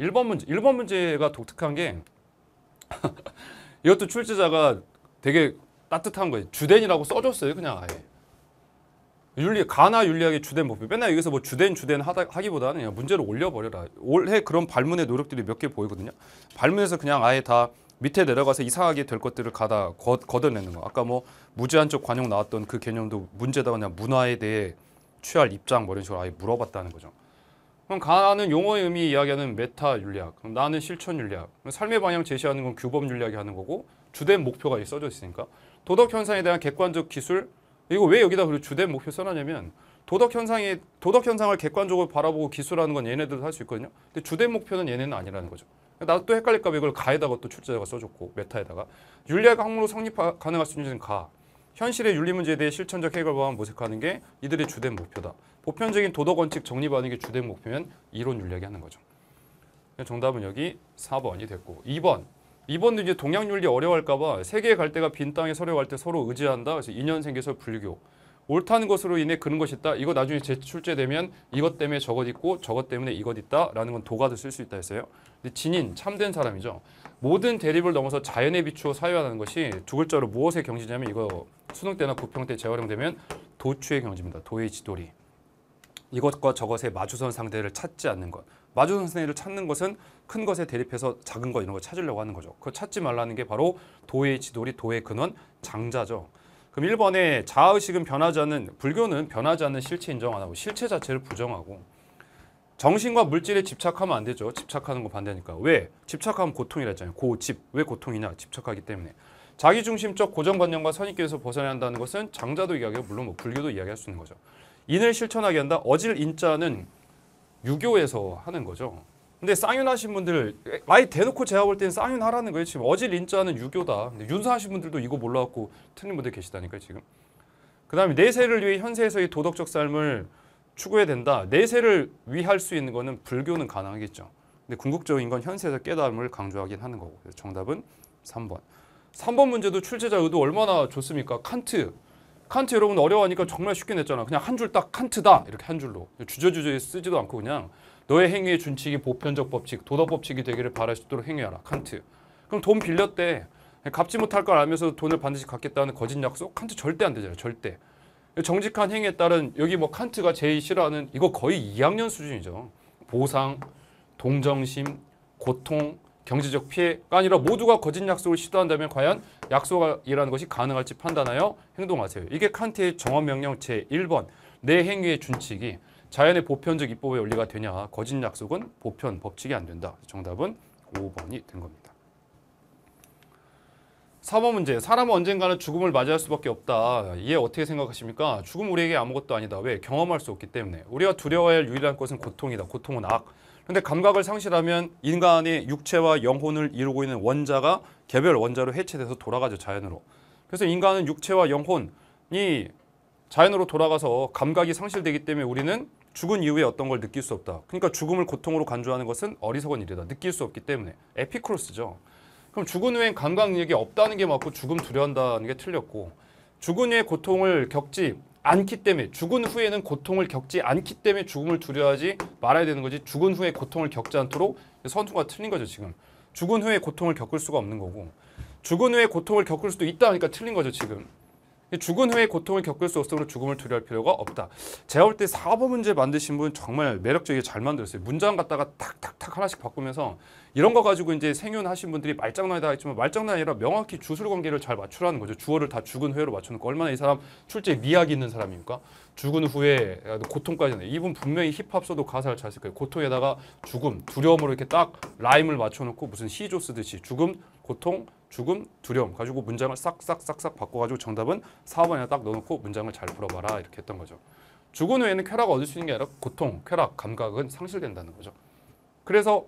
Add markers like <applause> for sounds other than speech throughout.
1번 문제, 1번 문제가 독특한 게 <laughs> 이것도 출제자가 되게 따뜻한 거예요. 주된이라고 써줬어요. 그냥 아예. 윤리, 가나 윤리학의 주된 목표. 맨날 여기서 뭐 주된 주된 하다, 하기보다는 그냥 문제를 올려버려라. 올해 그런 발문의 노력들이 몇 개 보이거든요. 발문에서 그냥 아예 다 밑에 내려가서 이상하게 될 것들을 가다 거, 걷어내는 거. 아까 뭐 무제한적 관용 나왔던 그 개념도 문제다 그냥 문화에 대해 취할 입장 뭐 이런 식으로 아예 물어봤다는 거죠. 그럼 가는 용어의 의미 이야기하는 메타 윤리학, 그럼 나는 실천 윤리학, 삶의 방향 제시하는 건 규범 윤리학이 하는 거고 주된 목표가 써져 있으니까 도덕 현상에 대한 객관적 기술 이거 왜 여기다 그리고 주된 목표 써놨냐면 도덕 현상이 도덕 현상을 객관적으로 바라보고 기술하는 건 얘네들도 할 수 있거든요. 근데 주된 목표는 얘네는 아니라는 거죠. 그러니까 나도 또 헷갈릴까 봐 이걸 가에다가 또 출제자가 써줬고 메타에다가 윤리학 항목으로 성립 가능할 수 있는 가 현실의 윤리 문제에 대해 실천적 해결방안 모색하는 게 이들의 주된 목표다. 보편적인 도덕 원칙 정립하는 게 주된 목표면 이론 윤리하게 하는 거죠. 정답은 여기 4번이 됐고 2번. 2번도 이제 동양 윤리 어려워할까 봐 세계 갈 때가 빈 땅에 서려 갈때 서로 의지한다. 그래서 인연 생겨서 불교. 옳다는 것으로 인해 그런 것이 있다. 이거 나중에 제출제되면 이것 때문에 저것 있고 저것 때문에 이것 있다라는 건 도가도 쓸 수 있다 했어요. 근데 진인, 참된 사람이죠. 모든 대립을 넘어서 자연에 비추어 사유하는 것이 두 글자로 무엇의 경지냐면 이거 수능 때나 구평 때 재활용되면 도추의 경지입니다. 도의 지도리. 이것과 저것의 마주선 상대를 찾지 않는 것. 마주선 상대를 찾는 것은 큰 것에 대립해서 작은 거 이런 걸 찾으려고 하는 거죠. 그 찾지 말라는 게 바로 도의 지도리, 도의 근원, 장자죠. 그럼 일번에 자아의식은 변하지 않는, 불교는 변하지 않는 실체 인정 안 하고 실체 자체를 부정하고 정신과 물질에 집착하면 안 되죠. 집착하는 거 반대니까. 왜? 집착하면 고통이라 했잖아요. 고집. 왜 고통이냐? 집착하기 때문에. 자기중심적 고정관념과 선입견에서 벗어나야 한다는 것은 장자도 이야기하고 물론 뭐 불교도 이야기할 수 있는 거죠. 인을 실천하게 한다. 어질 인자는 유교에서 하는 거죠. 근데 쌍윤하신 분들 아예 대놓고 제가 볼 때는 쌍윤하라는 거예요. 지금 어질 인자는 유교다. 근데 윤사하신 분들도 이거 몰라갖고 틀린 분들 계시다니까요. 지금. 그 다음에 내세를 위해 현세에서의 도덕적 삶을 추구해야 된다. 내세를 위할 수 있는 거는 불교는 가능하겠죠. 근데 궁극적인 건 현세에서 깨달음을 강조하긴 하는 거고. 정답은 3번. 3번 문제도 출제자 의도 얼마나 좋습니까? 칸트. 칸트 여러분 어려워하니까 정말 쉽게 냈잖아. 그냥 한 줄 딱 칸트다. 이렇게 한 줄로. 주저주저 쓰지도 않고 그냥 너의 행위의 준칙이 보편적 법칙, 도덕 법칙이 되기를 바랄 수 있도록 행위하라. 칸트. 그럼 돈 빌렸대. 갚지 못할 걸 알면서 돈을 반드시 갚겠다는 거짓 약속? 칸트 절대 안되잖아 절대. 정직한 행위에 따른 여기 뭐 칸트가 제일 싫어하는 이거 거의 2학년 수준이죠. 보상, 동정심, 고통, 경제적 피해가 아니라 모두가 거짓 약속을 시도한다면 과연 약속이라는 것이 가능할지 판단하여 행동하세요. 이게 칸트의 정언명령 제1번 내 행위의 준칙이 자연의 보편적 입법의 원리가 되냐 거짓 약속은 보편 법칙이 안 된다. 정답은 5번이 된 겁니다. 3번 문제 사람은 언젠가는 죽음을 맞이할 수밖에 없다. 이에 어떻게 생각하십니까? 죽음 우리에게 아무것도 아니다. 왜? 경험할 수 없기 때문에 우리가 두려워할 유일한 것은 고통이다. 고통은 악. 근데 감각을 상실하면 인간의 육체와 영혼을 이루고 있는 원자가 개별 원자로 해체돼서 돌아가죠 자연으로. 그래서 인간은 육체와 영혼이 자연으로 돌아가서 감각이 상실되기 때문에 우리는 죽은 이후에 어떤 걸 느낄 수 없다. 그러니까 죽음을 고통으로 간주하는 것은 어리석은 일이다. 느낄 수 없기 때문에 에피크로스죠. 그럼 죽은 후엔 감각력이 없다는 게 맞고 죽음 두려운다는 게 틀렸고 죽은 후에 고통을 겪지 않기 때문에 죽은 후에는 고통을 겪지 않기 때문에 죽음을 두려워하지 말아야 되는 거지 죽은 후에 고통을 겪지 않도록 선수가 틀린 거죠 지금 죽은 후에 고통을 겪을 수가 없는 거고 죽은 후에 고통을 겪을 수도 있다 하니까 틀린 거죠 지금 죽은 후에 고통을 겪을 수 없으므로 죽음을 두려워할 필요가 없다. 제가 볼 때 사법 문제 만드신 분 정말 매력적이게 잘 만들었어요. 문장 갖다가 탁탁탁 하나씩 바꾸면서 이런 거 가지고 이제 생윤하신 분들이 말장난이다 했지만 말장난 아니라 명확히 주술 관계를 잘 맞추라는 거죠. 주어를 다 죽은 후에로 맞춰놓고 얼마나 이 사람 출제 미학이 있는 사람입니까? 죽은 후에 고통까지는 이분 분명히 힙합 써도 가사를 잘 쓸거요 고통에다가 죽음, 두려움으로 이렇게 딱 라임을 맞춰놓고 무슨 시조 쓰듯이 죽음, 고통, 죽음, 두려움 가지고 문장을 싹싹싹싹 바꿔가지고 정답은 4번에 딱 넣어놓고 문장을 잘 풀어봐라 이렇게 했던 거죠. 죽은 후에는 쾌락을 얻을 수 있는 게 아니라 고통, 쾌락, 감각은 상실된다는 거죠. 그래서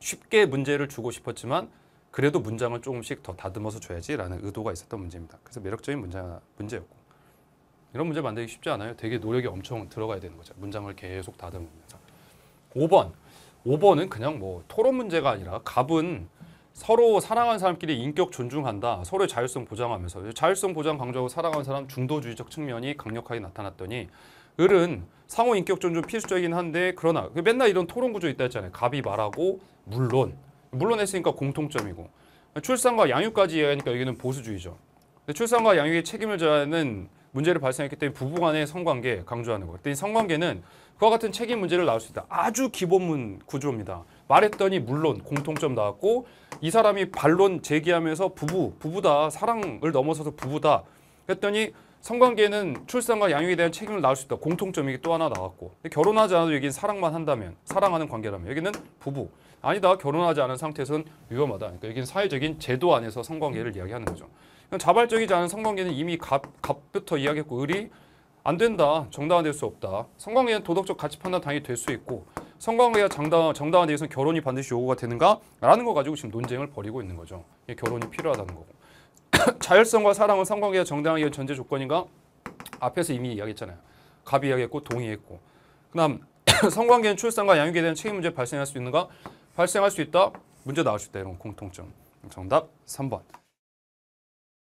쉽게 문제를 주고 싶었지만 그래도 문장을 조금씩 더 다듬어서 줘야지라는 의도가 있었던 문제입니다. 그래서 매력적인 문장, 문제였고 이런 문제 만들기 쉽지 않아요. 되게 노력이 엄청 들어가야 되는 거죠. 문장을 계속 다듬으면서. 5번. 5번은 그냥 뭐 토론 문제가 아니라 갑은 서로 사랑하는 사람끼리 인격 존중한다. 서로의 자율성 보장하면서 자율성 보장 강조하고 사랑하는 사람 중도주의적 측면이 강력하게 나타났더니 을은 상호 인격 존중 필수적이긴 한데 그러나 그 맨날 이런 토론 구조 있다 했잖아요. 갑이 말하고 물론 물론 했으니까 공통점이고 출산과 양육까지 이야기하니까 여기는 보수주의죠. 출산과 양육의 책임을 져야 하는 문제를 발생했기 때문에 부부간의 성관계 강조하는 거예요. 성관계는 그와 같은 책임 문제를 나올 수 있다. 아주 기본문 구조입니다. 말했더니 물론 공통점 나왔고 이 사람이 반론 제기하면서 부부, 부부다, 사랑을 넘어서서 부부다 했더니 성관계는 출산과 양육에 대한 책임을 낳을 수 있다. 공통점이 또 하나 나왔고 결혼하지 않아도 여기는 사랑만 한다면 사랑하는 관계라면 여기는 부부 아니다 결혼하지 않은 상태에서는 위험하다. 그러니까 여기는 사회적인 제도 안에서 성관계를 이야기하는 거죠. 자발적이지 않은 성관계는 이미 갑, 부터 이야기했고 을이 안 된다. 정당화될 수 없다. 성관계는 도덕적 가치 판단 당연히 될수 있고 성관계와 정당, 정당화대해서 결혼이 반드시 요구가 되는가? 라는 거 가지고 지금 논쟁을 벌이고 있는 거죠. 결혼이 필요하다는 거고. <coughs> 자율성과 사랑은 성관계와 정당화의 전제 조건인가? 앞에서 이미 이야기했잖아요. 갑이 이야기했고 동의했고. 그 다음 <coughs> 성관계는 출산과 양육에 대한 책임 문제 발생할 수 있는가? 발생할 수 있다. 문제 나올 수 있다. 이런 공통점. 정답 3번.